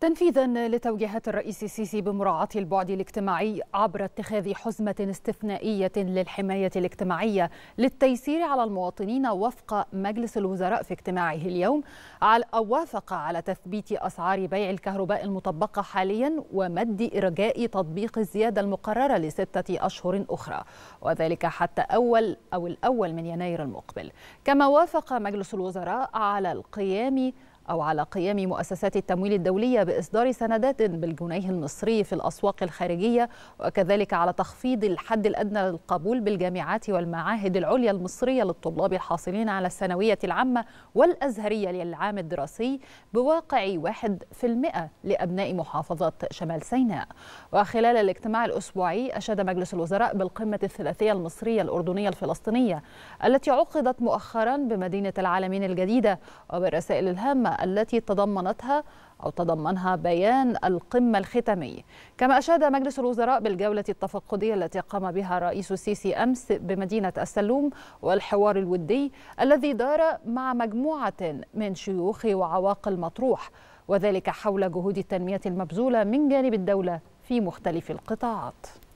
تنفيذا لتوجيهات الرئيس السيسي بمراعاة البعد الاجتماعي عبر اتخاذ حزمة استثنائية للحماية الاجتماعية للتيسير على المواطنين وفق مجلس الوزراء في اجتماعه اليوم على وافق على تثبيت أسعار بيع الكهرباء المطبقة حاليا ومد إرجاء تطبيق الزيادة المقررة لستة أشهر أخرى وذلك حتى أول أو الأول من يناير المقبل كما وافق مجلس الوزراء على القيام أو على قيام مؤسسات التمويل الدولية بإصدار سندات بالجنيه المصري في الأسواق الخارجية وكذلك على تخفيض الحد الأدنى للقبول بالجامعات والمعاهد العليا المصرية للطلاب الحاصلين على الثانوية العامة والأزهرية للعام الدراسي بواقع 1% لأبناء محافظة شمال سيناء وخلال الاجتماع الأسبوعي أشاد مجلس الوزراء بالقمة الثلاثية المصرية الأردنية الفلسطينية التي عقدت مؤخرا بمدينة العالمين الجديدة وبالرسائل الهامة التي تضمنتها أو تضمنها بيان القمة الختامي كما أشاد مجلس الوزراء بالجولة التفقدية التي قام بها رئيس السيسي أمس بمدينة السلوم والحوار الودي الذي دار مع مجموعة من شيوخ وعواقل مطروح وذلك حول جهود التنمية المبذولة من جانب الدولة في مختلف القطاعات